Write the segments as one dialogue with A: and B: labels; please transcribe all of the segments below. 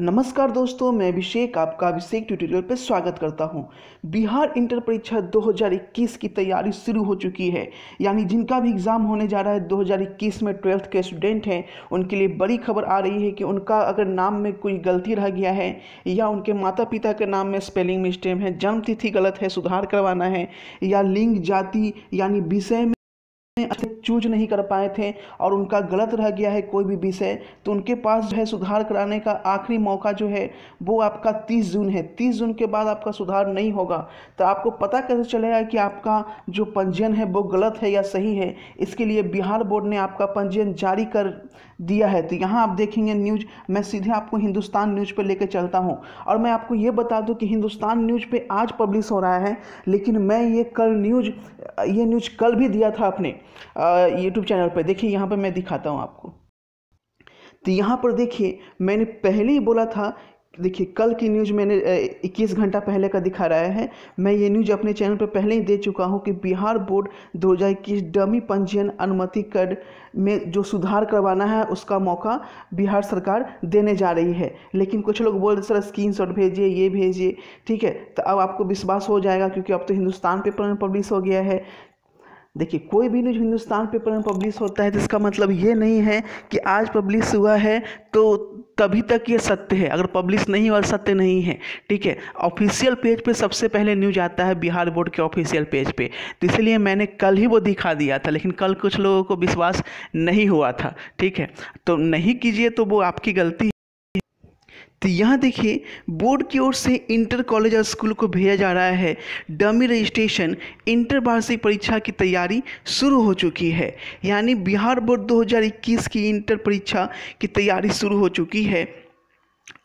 A: नमस्कार दोस्तों मैं अभिषेक आपका अभिषेक ट्यूटोरियल पर स्वागत करता हूं बिहार इंटर परीक्षा 2021 की तैयारी शुरू हो चुकी है यानी जिनका भी एग्ज़ाम होने जा रहा है 2021 में ट्वेल्थ के स्टूडेंट हैं उनके लिए बड़ी खबर आ रही है कि उनका अगर नाम में कोई गलती रह गया है या उनके माता पिता के नाम में स्पेलिंग मिस्टेम है जन्म तिथि गलत है सुधार करवाना है या लिंग जाति यानी विषय अच्छे चूज नहीं कर पाए थे और उनका गलत रह गया है कोई भी विषय तो उनके पास जो है सुधार कराने का आखिरी मौका जो है वो आपका 30 जून है 30 जून के बाद आपका सुधार नहीं होगा तो आपको पता कैसे चलेगा कि आपका जो पंजीयन है वो गलत है या सही है इसके लिए बिहार बोर्ड ने आपका पंजीयन जारी कर दिया है तो यहाँ आप देखेंगे न्यूज मैं सीधे आपको हिंदुस्तान न्यूज पर लेकर चलता हूँ और मैं आपको ये बता दूँ कि हिंदुस्तान न्यूज पर आज पब्लिश हो रहा है लेकिन मैं ये कल न्यूज ये न्यूज कल भी दिया था आपने यूट्यूब चैनल पर देखिए यहाँ पर मैं दिखाता हूँ आपको तो यहाँ पर देखिए मैंने पहले ही बोला था देखिए कल की न्यूज मैंने 21 घंटा पहले का दिखा रहा है मैं ये न्यूज अपने चैनल पर पहले ही दे चुका हूँ कि बिहार बोर्ड इक्कीस डमी पंजीयन अनुमति कर में जो सुधार करवाना है उसका मौका बिहार सरकार देने जा रही है लेकिन कुछ लोग बोल रहे सर स्क्रीन शॉट भेजिए ये भेजिए ठीक है तो अब आपको विश्वास हो जाएगा क्योंकि अब तो हिंदुस्तान पेपर में पब्लिश हो गया है देखिए कोई भी न्यूज़ हिंदुस्तान पेपर में पब्लिश होता है तो इसका मतलब ये नहीं है कि आज पब्लिश हुआ है तो तभी तक ये सत्य है अगर पब्लिश नहीं हुआ सत्य नहीं है ठीक है ऑफिशियल पेज पे सबसे पहले न्यूज आता है बिहार बोर्ड के ऑफिशियल पेज पे तो इसलिए मैंने कल ही वो दिखा दिया था लेकिन कल कुछ लोगों को विश्वास नहीं हुआ था ठीक है तो नहीं कीजिए तो वो आपकी गलती तो यहाँ देखिए बोर्ड की ओर से इंटर कॉलेज और स्कूल को भेजा जा रहा है डमी रजिस्ट्रेशन इंटर वार्षिक परीक्षा की तैयारी शुरू हो चुकी है यानी बिहार बोर्ड 2021 की इंटर परीक्षा की तैयारी शुरू हो चुकी है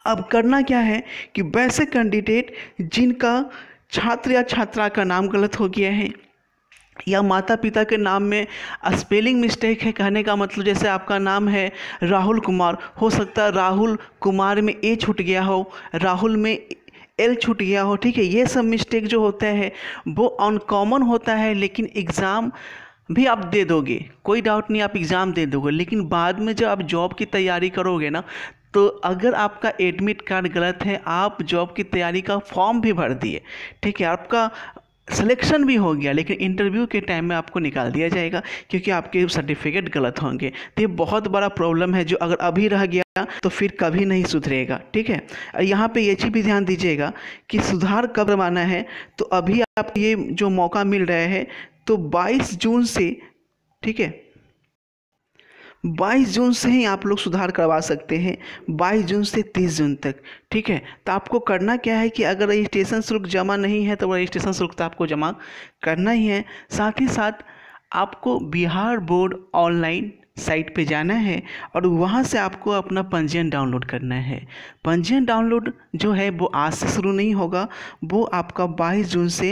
A: अब करना क्या है कि वैसे कैंडिडेट जिनका छात्र या छात्रा का नाम गलत हो गया है या माता पिता के नाम में स्पेलिंग मिस्टेक है कहने का मतलब जैसे आपका नाम है राहुल कुमार हो सकता है राहुल कुमार में ए छूट गया हो राहुल में एल छूट गया हो ठीक है ये सब मिस्टेक जो होता है वो अनकॉमन होता है लेकिन एग्ज़ाम भी आप दे दोगे कोई डाउट नहीं आप एग्ज़ाम दे दोगे लेकिन बाद में जब आप जॉब की तैयारी करोगे ना तो अगर आपका एडमिट कार्ड गलत है आप जॉब की तैयारी का फॉर्म भी भर दिए ठीक है आपका सिलेक्शन भी हो गया लेकिन इंटरव्यू के टाइम में आपको निकाल दिया जाएगा क्योंकि आपके सर्टिफिकेट गलत होंगे तो ये बहुत बड़ा प्रॉब्लम है जो अगर अभी रह गया तो फिर कभी नहीं सुधरेगा ठीक है यहाँ पे ये चीज़ भी ध्यान दीजिएगा कि सुधार कब करवाना है तो अभी आप ये जो मौका मिल रहा है तो 22 जून से ठीक है बाईस जून से ही आप लोग सुधार करवा सकते हैं बाईस जून से तीस जून तक ठीक है तो आपको करना क्या है कि अगर रजिस्ट्रेशन शुल्क जमा नहीं है तो रजिस्ट्रेशन शुल्क तो आपको जमा करना ही है साथ ही साथ आपको बिहार बोर्ड ऑनलाइन साइट पे जाना है और वहाँ से आपको अपना पंजीयन डाउनलोड करना है पंजीयन डाउनलोड जो है वो आज से शुरू नहीं होगा वो आपका 22 जून से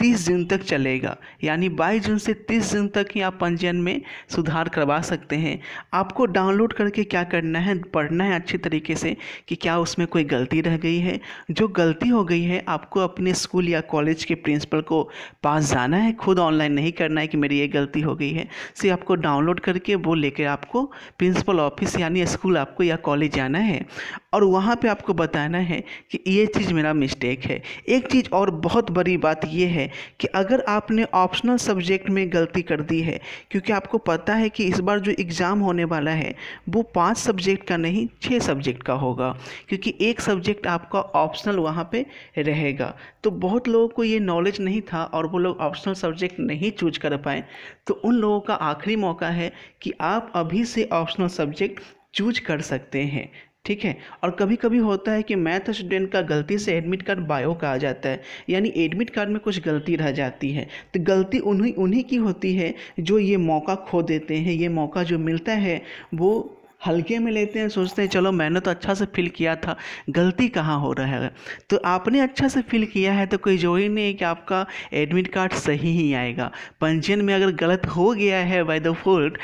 A: 30 जून तक चलेगा यानी 22 जून से 30 जून तक ही आप पंजीयन में सुधार करवा सकते हैं आपको डाउनलोड करके क्या करना है पढ़ना है अच्छे तरीके से कि क्या उसमें कोई गलती रह गई है जो गलती हो गई है आपको अपने स्कूल या कॉलेज के प्रिंसिपल को पास जाना है खुद ऑनलाइन नहीं करना है कि मेरी ये गलती हो गई है से आपको डाउनलोड करके वो लेकर आपको प्रिंसिपल ऑफिस यानी स्कूल आपको या कॉलेज जाना है और वहाँ पर आपको बताना है कि ये चीज़ मेरा मिस्टेक है एक चीज़ और बहुत बड़ी बात ये है कि अगर आपने ऑप्शनल सब्जेक्ट में गलती कर दी है क्योंकि आपको पता है कि इस बार जो एग्ज़ाम होने वाला है वो पाँच सब्जेक्ट का नहीं छः सब्जेक्ट का होगा क्योंकि एक सब्जेक्ट आपका ऑप्शनल वहाँ पर रहेगा तो बहुत लोगों को ये नॉलेज नहीं था और वो लोग ऑप्शनल सब्जेक्ट नहीं चूज कर पाए तो उन लोगों का आखिरी मौका है कि आप अभी से ऑप्शनल सब्जेक्ट चूज कर सकते हैं ठीक है और कभी कभी होता है कि मैथ स्टूडेंट का गलती से एडमिट कार्ड बायो का आ जाता है यानी एडमिट कार्ड में कुछ गलती रह जाती है तो गलती उन्हीं उन्हीं की होती है जो ये मौका खो देते हैं ये मौका जो मिलता है वो हल्के में लेते हैं सोचते हैं चलो मैंने तो अच्छा से फील किया था गलती कहाँ हो रहा है तो आपने अच्छा से फील किया है तो कोई ही नहीं है कि आपका एडमिट कार्ड सही ही आएगा पंजीयन में अगर गलत हो गया है बाय द फॉल्ट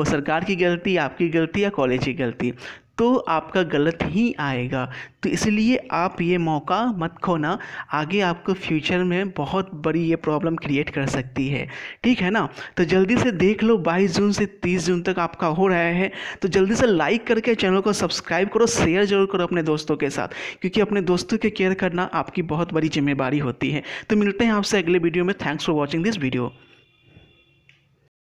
A: वो सरकार की गलती आपकी गलती या कॉलेज की गलती तो आपका गलत ही आएगा तो इसलिए आप ये मौका मत खोना आगे आपको फ्यूचर में बहुत बड़ी ये प्रॉब्लम क्रिएट कर सकती है ठीक है ना तो जल्दी से देख लो 22 जून से 30 जून तक आपका हो रहा है तो जल्दी से लाइक करके चैनल को सब्सक्राइब करो शेयर जरूर करो अपने दोस्तों के साथ क्योंकि अपने दोस्तों के केयर करना आपकी बहुत बड़ी जिम्मेदारी होती है तो मिलते हैं आपसे अगले वीडियो में thanks for watching this video